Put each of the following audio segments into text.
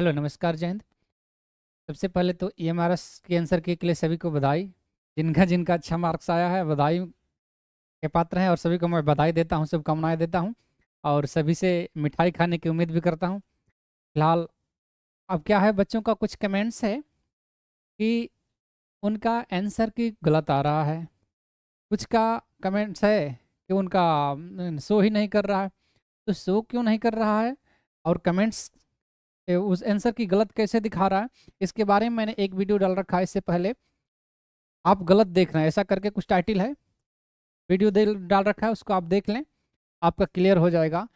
hello नमस्कार जयंत सबसे पहले तो ई एम आर एस के लिए सभी को बधाई जिनका जिनका अच्छा मार्क्स आया है बधाई के पात्र हैं और सभी को मैं बधाई देता हूँ शुभकामनाएँ देता हूँ और सभी से मिठाई खाने की उम्मीद भी करता हूँ फिलहाल अब क्या है बच्चों का कुछ कमेंट्स है कि उनका आंसर की गलत आ रहा है कुछ का कमेंट्स है कि उनका शो ही नहीं कर रहा है तो शो क्यों नहीं कर रहा है और कमेंट्स उस आंसर की गलत कैसे दिखा रहा है इसके बारे में मैंने एक वीडियो डाल रखा है इससे पहले आप गलत देख रहे हैं ऐसा करके कुछ टाइटिल है वीडियो डाल रखा है उसको आप देख लें आपका क्लियर हो जाएगा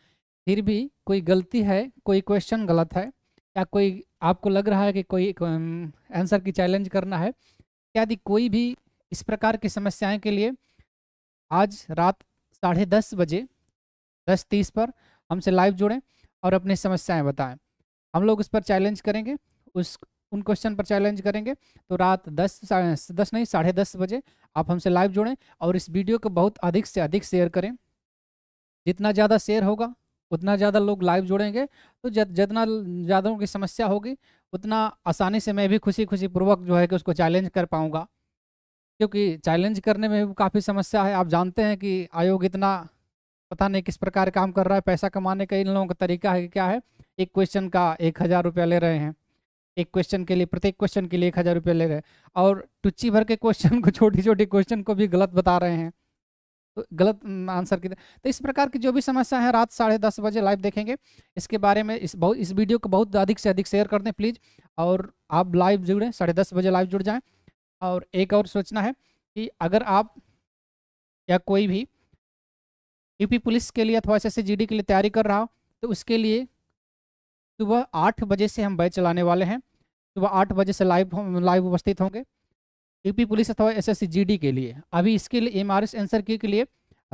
फिर भी कोई गलती है कोई क्वेश्चन गलत है या कोई आपको लग रहा है कि कोई आंसर की चैलेंज करना है यदि कोई भी इस प्रकार की समस्याएं के लिए आज रात साढ़े दस बजे दस तीस पर हमसे लाइव जुड़ें और अपनी समस्याएं बताएं हम लोग उस पर चैलेंज करेंगे उस उन क्वेश्चन पर चैलेंज करेंगे तो रात दस दस नहीं साढ़े दस बजे आप हमसे लाइव जुड़ें और इस वीडियो को बहुत अधिक से अधिक शेयर करें जितना ज़्यादा शेयर होगा उतना ज़्यादा लोग लाइव जुड़ेंगे तो जितना ज़्यादा की समस्या होगी उतना आसानी से मैं भी खुशी खुशी पूर्वक जो है कि उसको चैलेंज कर पाऊँगा क्योंकि चैलेंज करने में भी काफ़ी समस्या है आप जानते हैं कि आयोग इतना पता नहीं किस प्रकार काम कर रहा है पैसा कमाने का इन लोगों का तरीका है क्या है एक क्वेश्चन का एक हज़ार रुपया ले रहे हैं एक क्वेश्चन के लिए प्रत्येक क्वेश्चन के लिए एक हज़ार रुपया ले रहे हैं और टुच्ची भर के क्वेश्चन को छोटी छोटी क्वेश्चन को भी गलत बता रहे हैं तो गलत आंसर की तो इस प्रकार की जो भी समस्या है रात साढ़े दस बजे लाइव देखेंगे इसके बारे में इस बहुत इस वीडियो को बहुत अधिक से अधिक शेयर कर दें प्लीज़ और आप लाइव जुड़ें साढ़े दस बजे लाइव जुड़ जाएं और एक और सोचना है कि अगर आप या कोई भी यूपी पुलिस के लिए अथवा एस एस के लिए तैयारी कर रहा हो तो उसके लिए सुबह आठ बजे से हम बैच चलाने वाले हैं सुबह आठ बजे से लाइव लाइव उपस्थित होंगे यूपी पुलिस अथवा एस एस के लिए अभी इसके लिए एम आर एस के लिए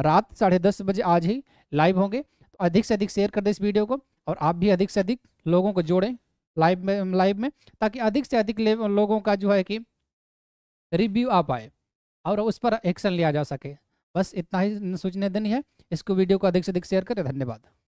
रात साढ़े दस बजे आज ही लाइव होंगे तो अधिक से अधिक शेयर कर दें इस वीडियो को और आप भी अधिक से अधिक लोगों को जोड़ें लाइव में लाइव में ताकि अधिक से अधिक लोगों का जो है कि रिव्यू आ पाए और उस पर एक्शन लिया जा सके बस इतना ही सूचना देनी है इसको वीडियो को अधिक से अधिक शेयर करें धन्यवाद